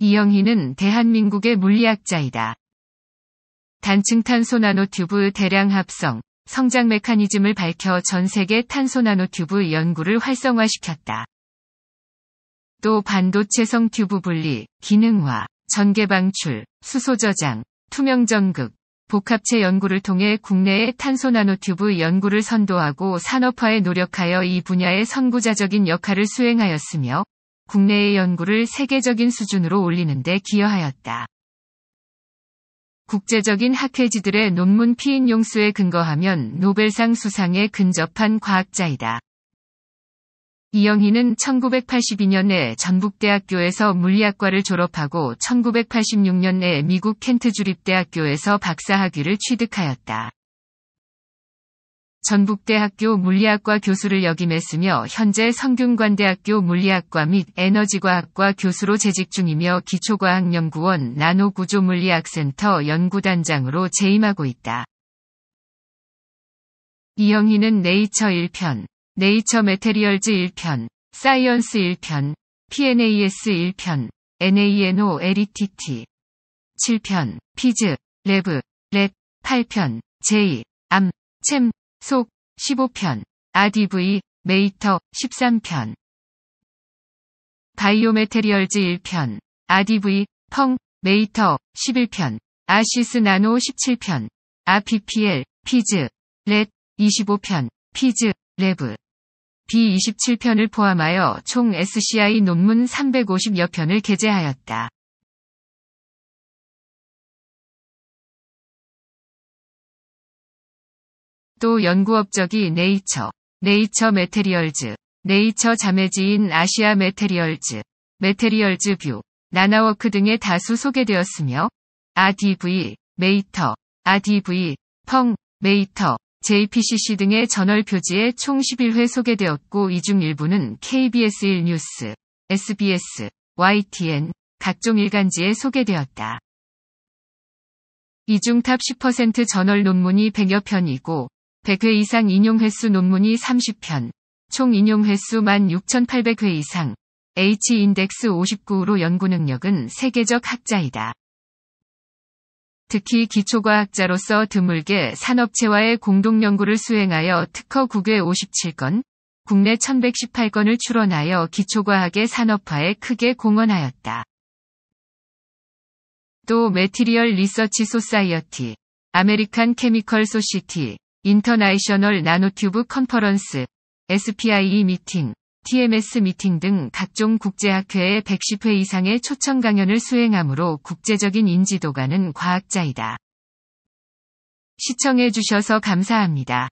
이영희는 대한민국의 물리학자이다. 단층 탄소 나노튜브 대량 합성, 성장 메커니즘을 밝혀 전 세계 탄소 나노튜브 연구를 활성화시켰다. 또 반도체성 튜브 분리, 기능화, 전개 방출, 수소 저장, 투명 전극, 복합체 연구를 통해 국내의 탄소 나노튜브 연구를 선도하고 산업화에 노력하여 이 분야의 선구자적인 역할을 수행하였으며 국내의 연구를 세계적인 수준으로 올리는 데 기여하였다. 국제적인 학회지들의 논문 피인 용수에 근거하면 노벨상 수상에 근접한 과학자이다. 이영희는 1982년에 전북대학교에서 물리학과를 졸업하고 1986년에 미국 켄트 주립대학교에서 박사학위를 취득하였다. 전북대학교 물리학과 교수를 역임했으며 현재 성균관대학교 물리학과 및 에너지과학과 교수로 재직 중이며 기초과학연구원 나노구조물리학센터 연구단장으로 재임하고 있다. 이영희는 네이처 1편, 네이처 메테리얼즈 1편, 사이언스 1편, PNAS 1편, NANO LETT 7편, 피즈, 레브, 랩, 8편, 제이, 암, 챔, 속 15편, RDV, 메이터 13편, 바이오메테리얼즈 1편, RDV, 펑, 메이터 11편, 아시스 나노 17편, RPPL, 피즈, 렛 25편, 피즈, 레브, B27편을 포함하여 총 SCI 논문 350여 편을 게재하였다. 또 연구업적이 네이처, 네이처 메테리얼즈, 네이처 자매지인 아시아 메테리얼즈, 메테리얼즈 뷰, 나나워크 등에 다수 소개되었으며 RDV, 메이터, RDV, 펑, 메이터, JPCC 등의 저널 표지에 총 11회 소개되었고 이중 일부는 KBS 1뉴스, SBS, YTN, 각종 일간지에 소개되었다. 이중탑 10% 저널 논문이 100여 편이고 100회 이상 인용 횟수 논문이 30편, 총 인용 횟수 16,800회 이상, H-인덱스 59로 연구 능력은 세계적 학자이다. 특히 기초과학자로서 드물게 산업체와의 공동 연구를 수행하여 특허 국개 57건, 국내 1118건을 출원하여 기초과학의 산업화에 크게 공헌하였다. 또 메티리얼 리서치 소사이어티, 아메리칸 케미컬 소시티, 인터나이셔널 나노튜브 컨퍼런스, SPIE 미팅, TMS 미팅 등 각종 국제학회에 110회 이상의 초청 강연을 수행하므로 국제적인 인지도가는 과학자이다. 시청해주셔서 감사합니다.